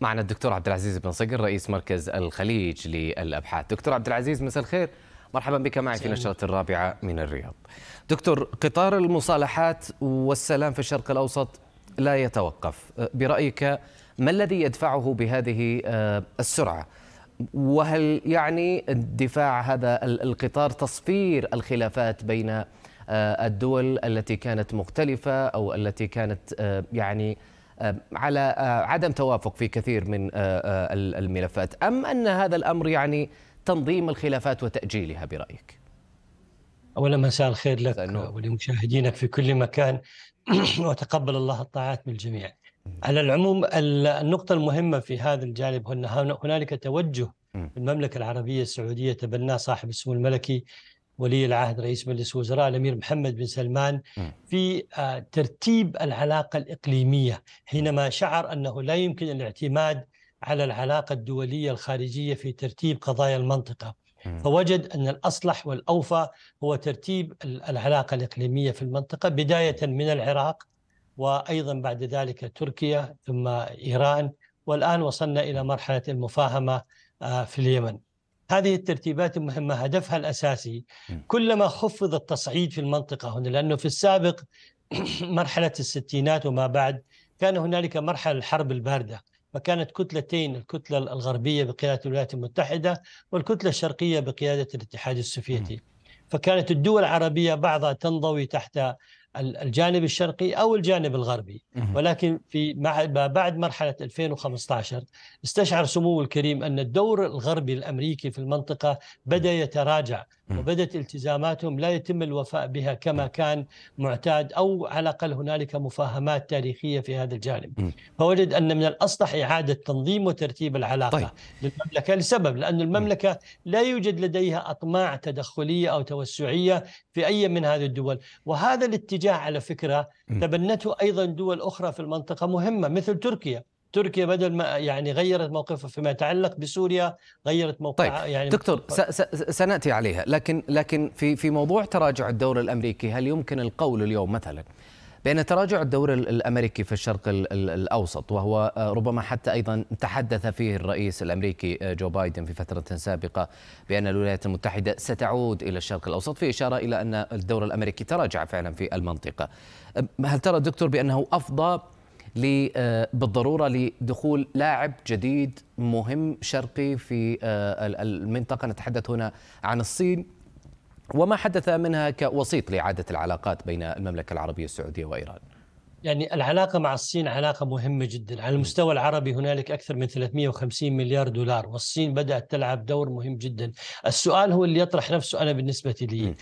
معنا الدكتور عبد العزيز بن صقر رئيس مركز الخليج للابحاث دكتور عبد العزيز مساء الخير مرحبا بك معي في نشرة الرابعة من الرياض دكتور قطار المصالحات والسلام في الشرق الأوسط لا يتوقف برأيك ما الذي يدفعه بهذه آه، السرعة وهل يعني دفاع هذا القطار تصفير الخلافات بين آه، الدول التي كانت مختلفة أو التي كانت آه، يعني على آه، عدم توافق في كثير من آه، آه، الملفات أم أن هذا الأمر يعني تنظيم الخلافات وتأجيلها برأيك؟ أولا مساء الخير لك ولمشاهدينك في كل مكان وتقبل الله الطاعات من الجميع على العموم النقطة المهمة في هذا الجانب هن هنالك توجه المملكة العربية السعودية تبناه صاحب السمو الملكي ولي العهد رئيس مجلس الوزراء الامير محمد بن سلمان في آه، ترتيب العلاقه الاقليميه حينما شعر انه لا يمكن الاعتماد على العلاقه الدوليه الخارجيه في ترتيب قضايا المنطقه فوجد ان الاصلح والاوفى هو ترتيب العلاقه الاقليميه في المنطقه بدايه من العراق وايضا بعد ذلك تركيا ثم ايران والان وصلنا الى مرحله المفاهمه آه، في اليمن هذه الترتيبات المهمة هدفها الأساسي كلما خفض التصعيد في المنطقة هنا لأنه في السابق مرحلة الستينات وما بعد كان هنالك مرحلة الحرب الباردة فكانت كتلتين الكتلة الغربية بقيادة الولايات المتحدة والكتلة الشرقية بقيادة الاتحاد السوفيتي فكانت الدول العربية بعضها تنضوي تحت الجانب الشرقي او الجانب الغربي ولكن في ما بعد مرحله 2015 استشعر سمو الكريم ان الدور الغربي الامريكي في المنطقه بدا يتراجع وبدت التزاماتهم لا يتم الوفاء بها كما كان معتاد او على الاقل هنالك مفاهمات تاريخيه في هذا الجانب فوجد ان من الاصلح اعاده تنظيم وترتيب العلاقه طيب. للمملكه لسبب لان المملكه لا يوجد لديها اطماع تدخليه او توسعيه في اي من هذه الدول وهذا الاتجاه الاتجاه على فكره تبنته ايضا دول اخرى في المنطقه مهمه مثل تركيا تركيا بدل ما يعني غيرت موقفها فيما يتعلق بسوريا غيرت موقفها طيب يعني دكتور سناتي عليها لكن لكن في في موضوع تراجع الدور الامريكي هل يمكن القول اليوم مثلا بأن تراجع الدور الأمريكي في الشرق الأوسط وهو آه، ربما حتى أيضا تحدث فيه الرئيس الأمريكي آه، جو بايدن في فترة سابقة بأن الولايات المتحدة ستعود إلى الشرق الأوسط في إشارة إلى أن الدور الأمريكي تراجع فعلا في المنطقة هل ترى دكتور بأنه أفضى آه، بالضروره لدخول لاعب جديد مهم شرقي في المنطقه نتحدث هنا عن الصين وما حدث منها كوسيط لإعادة العلاقات بين المملكة العربية السعودية وإيران يعني العلاقه مع الصين علاقه مهمه جدا على المستوى العربي هنالك اكثر من 350 مليار دولار والصين بدات تلعب دور مهم جدا السؤال هو اللي يطرح نفسه انا بالنسبه لي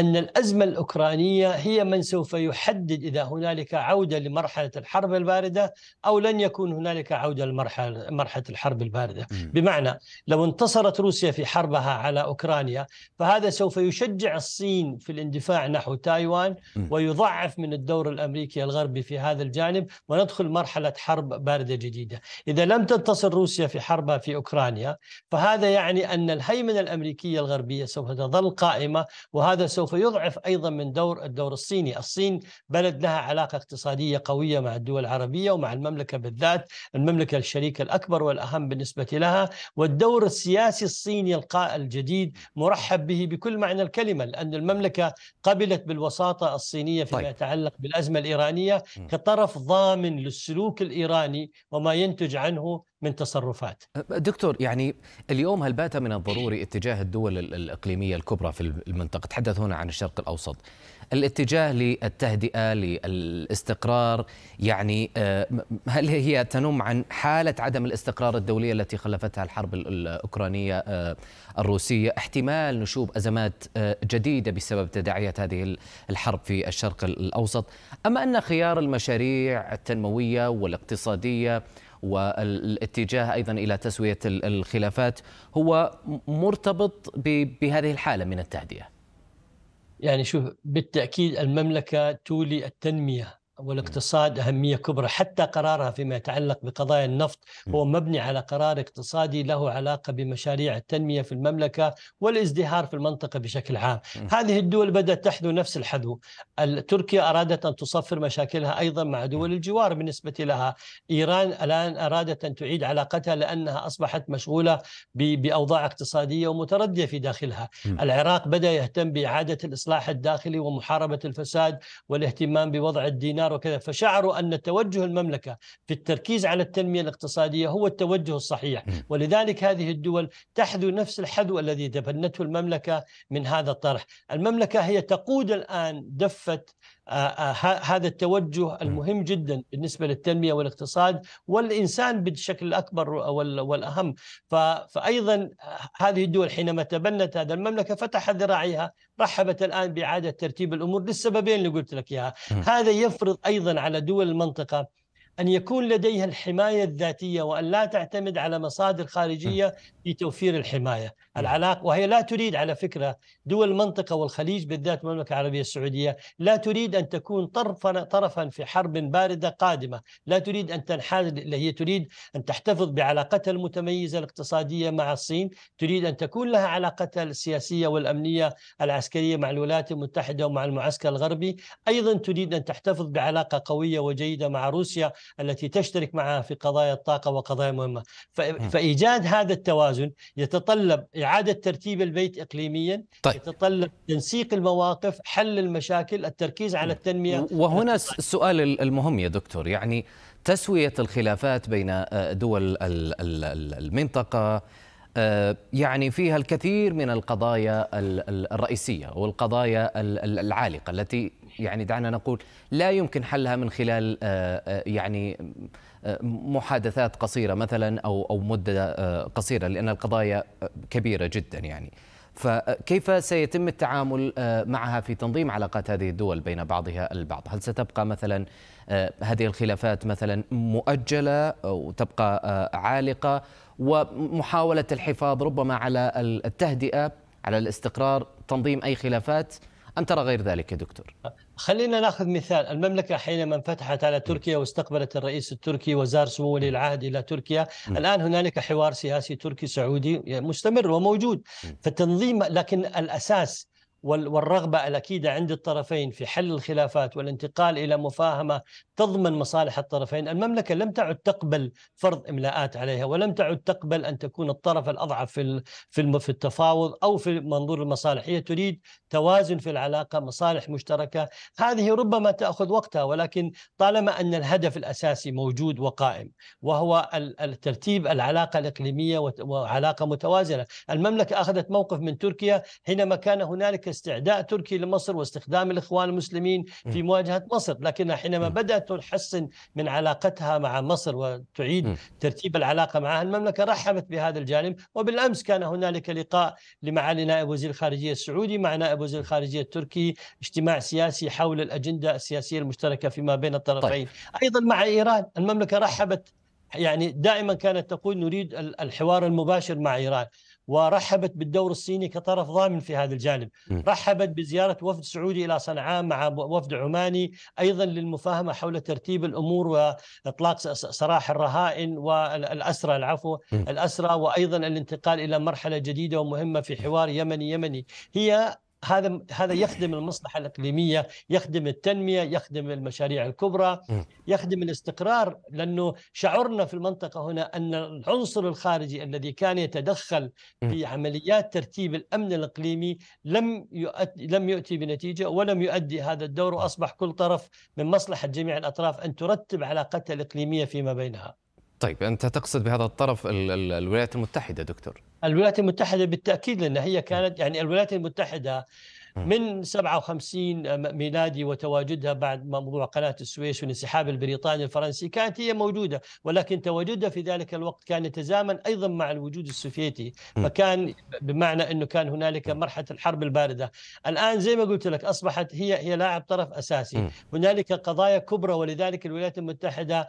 ان الازمه الاوكرانيه هي من سوف يحدد اذا هنالك عوده لمرحله الحرب البارده او لن يكون هنالك عوده لمرحله مرحله الحرب البارده بمعنى لو انتصرت روسيا في حربها على اوكرانيا فهذا سوف يشجع الصين في الاندفاع نحو تايوان ويضعف من الدور الامريكي الغربي في هذا الجانب وندخل مرحلة حرب باردة جديدة إذا لم تنتصر روسيا في حربها في أوكرانيا فهذا يعني أن الهيمنة الأمريكية الغربية سوف تظل قائمة وهذا سوف يضعف أيضا من دور الدور الصيني الصين بلد لها علاقة اقتصادية قوية مع الدول العربية ومع المملكة بالذات المملكة الشريك الأكبر والأهم بالنسبة لها والدور السياسي الصيني القاء الجديد مرحب به بكل معنى الكلمة لأن المملكة قبلت بالوساطة الصينية فيما طيب. يتعلق بالأزمة الإيرانية كطرف ضامن للسلوك الإيراني وما ينتج عنه من تصرفات أه، دكتور يعني اليوم هل بات من الضروري اتجاه الدول الإقليمية الكبرى في المنطقة تحدث هنا عن الشرق الأوسط الاتجاه للتهدئه للاستقرار يعني آه، هل هي تنم عن حاله عدم الاستقرار الدوليه التي خلفتها الحرب الاوكرانيه آه، الروسيه احتمال نشوب ازمات آه، جديده بسبب تداعيات هذه الحرب في الشرق الاوسط اما ان خيار المشاريع التنمويه والاقتصاديه والاتجاه ايضا الى تسويه الخلافات هو مرتبط بهذه الحاله من التهدئه يعني شوف بالتاكيد المملكه تولي التنميه والاقتصاد أهمية كبرى حتى قرارها فيما يتعلق بقضايا النفط هو مبني على قرار اقتصادي له علاقة بمشاريع التنمية في المملكة والازدهار في المنطقة بشكل عام هذه الدول بدأت تحذو نفس الحذو تركيا أرادت أن تصفر مشاكلها أيضا مع دول الجوار بالنسبة لها إيران الآن أرادت أن تعيد علاقتها لأنها أصبحت مشغولة بأوضاع اقتصادية ومتردية في داخلها العراق بدأ يهتم بإعادة الإصلاح الداخلي ومحاربة الفساد والاهتمام بوضع الدينار الدينار وكذا فشعروا أن توجه المملكة في التركيز على التنمية الاقتصادية هو التوجه الصحيح ولذلك هذه الدول تحذو نفس الحذو الذي تبنته المملكة من هذا الطرح المملكة هي تقود الآن دفة آه، آه، هذا التوجه المهم جدا بالنسبة للتنمية والاقتصاد والإنسان بشكل الأكبر والأهم فأيضا آه، هذه الدول حينما تبنت هذا المملكة فتحت ذراعيها رحبت الآن بإعادة ترتيب الأمور للسببين اللي قلت لك إياها هذا يفرض أيضا على دول المنطقة أن يكون لديها الحماية الذاتية وأن لا تعتمد على مصادر خارجية في توفير الحماية نعم. العلاقة وهي لا تريد على فكرة دول المنطقة والخليج بالذات المملكة العربية السعودية لا تريد أن تكون طرفا, طرفا في حرب باردة قادمة لا تريد أن تنحاز هي تريد أن تحتفظ بعلاقتها المتميزة الاقتصادية مع الصين تريد أن تكون لها علاقتها السياسية والأمنية العسكرية مع الولايات المتحدة ومع المعسكر الغربي أيضا تريد أن تحتفظ بعلاقة قوية وجيدة مع روسيا التي تشترك معها في قضايا الطاقة وقضايا مهمة فإيجاد هذا التوازن يتطلب إعادة ترتيب البيت إقليميا طيب. يتطلب تنسيق المواقف حل المشاكل التركيز على التنمية وهنا السؤال المهم يا دكتور يعني تسوية الخلافات بين آه، دول المنطقة آه، يعني فيها الكثير من القضايا الرئيسية والقضايا العالقة التي يعني دعنا نقول لا يمكن حلها من خلال آه، آه، يعني آه، محادثات قصيرة مثلا أو أو مدة قصيرة لأن القضايا كبيرة جدا يعني فكيف سيتم التعامل معها في تنظيم علاقات هذه الدول بين بعضها البعض هل ستبقى مثلا هذه الخلافات مثلا مؤجلة وتبقى عالقة ومحاولة الحفاظ ربما على التهدئة على الاستقرار تنظيم أي خلافات أم ترى غير ذلك يا دكتور؟ خلينا ناخذ مثال المملكة حينما انفتحت على تركيا واستقبلت الرئيس التركي وزار سمو ولي العهد إلى تركيا م. الآن هنالك حوار سياسي تركي سعودي مستمر وموجود فتنظيم لكن الأساس والرغبه الاكيده عند الطرفين في حل الخلافات والانتقال الى مفاهمه تضمن مصالح الطرفين، المملكه لم تعد تقبل فرض املاءات عليها ولم تعد تقبل ان تكون الطرف الاضعف في في التفاوض او في منظور المصالح هي تريد توازن في العلاقه، مصالح مشتركه، هذه ربما تاخذ وقتها ولكن طالما ان الهدف الاساسي موجود وقائم وهو ترتيب العلاقه الاقليميه وعلاقه متوازنه، المملكه اخذت موقف من تركيا حينما كان هنالك استعداء تركي لمصر واستخدام الإخوان المسلمين في مواجهة مصر لكنها حينما بدأت تحسن من علاقتها مع مصر وتعيد ترتيب العلاقة معها المملكة رحبت بهذا الجانب وبالأمس كان هنالك لقاء لمعالي نائب وزير الخارجية السعودي مع نائب وزير الخارجية التركي اجتماع سياسي حول الأجندة السياسية المشتركة فيما بين الطرفين طيب. أيضا مع إيران المملكة رحبت يعني دائما كانت تقول نريد الحوار المباشر مع ايران ورحبت بالدور الصيني كطرف ضامن في هذا الجانب رحبت بزيارة وفد سعودي إلى صنعاء مع وفد عماني أيضا للمفاهمة حول ترتيب الأمور وإطلاق سراح الرهائن والأسرى العفو الأسرى وأيضا الانتقال إلى مرحلة جديدة ومهمة في حوار يمني يمني هي هذا هذا يخدم المصلحه الاقليميه، يخدم التنميه، يخدم المشاريع الكبرى، يخدم الاستقرار لانه شعرنا في المنطقه هنا ان العنصر الخارجي الذي كان يتدخل في عمليات ترتيب الامن الاقليمي لم لم يؤتي بنتيجه ولم يؤدي هذا الدور واصبح كل طرف من مصلحه جميع الاطراف ان ترتب علاقتها الاقليميه فيما بينها. طيب انت تقصد بهذا الطرف الولايات المتحده دكتور. الولايات المتحدة بالتأكيد لأن هي كانت يعني الولايات المتحدة من 57 ميلادي وتواجدها بعد موضوع قناة السويس والانسحاب البريطاني الفرنسي كانت هي موجودة ولكن تواجدها في ذلك الوقت كان يتزامن أيضا مع الوجود السوفيتي فكان بمعنى أنه كان هنالك مرحلة الحرب الباردة الآن زي ما قلت لك أصبحت هي هي لاعب طرف أساسي هنالك قضايا كبرى ولذلك الولايات المتحدة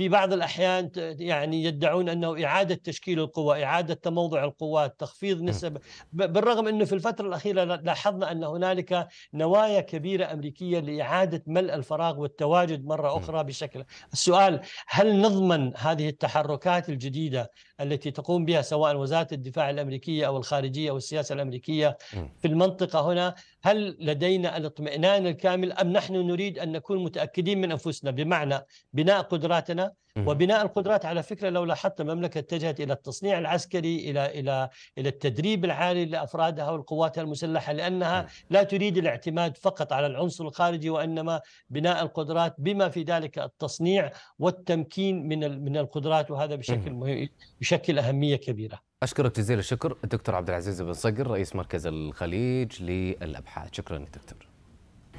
في بعض الأحيان يعني يدعون أنه إعادة تشكيل القوى إعادة تموضع القوات تخفيض نسب بالرغم أنه في الفترة الأخيرة لاحظنا أن هنالك نوايا كبيرة أمريكية لإعادة ملء الفراغ والتواجد مرة أخرى بشكل السؤال هل نضمن هذه التحركات الجديدة التي تقوم بها سواء وزارة الدفاع الأمريكية أو الخارجية أو السياسة الأمريكية في المنطقة هنا هل لدينا الاطمئنان الكامل أم نحن نريد أن نكون متأكدين من أنفسنا بمعنى بناء قدراتنا وبناء القدرات على فكره لو لاحظت المملكه اتجهت الى التصنيع العسكري الى الى الى التدريب العالي لافرادها والقوات المسلحه لانها لا تريد الاعتماد فقط على العنصر الخارجي وانما بناء القدرات بما في ذلك التصنيع والتمكين من من القدرات وهذا بشكل مهم يشكل اهميه كبيره. اشكرك جزيل الشكر الدكتور عبد العزيز بن صقر رئيس مركز الخليج للابحاث شكرا دكتور.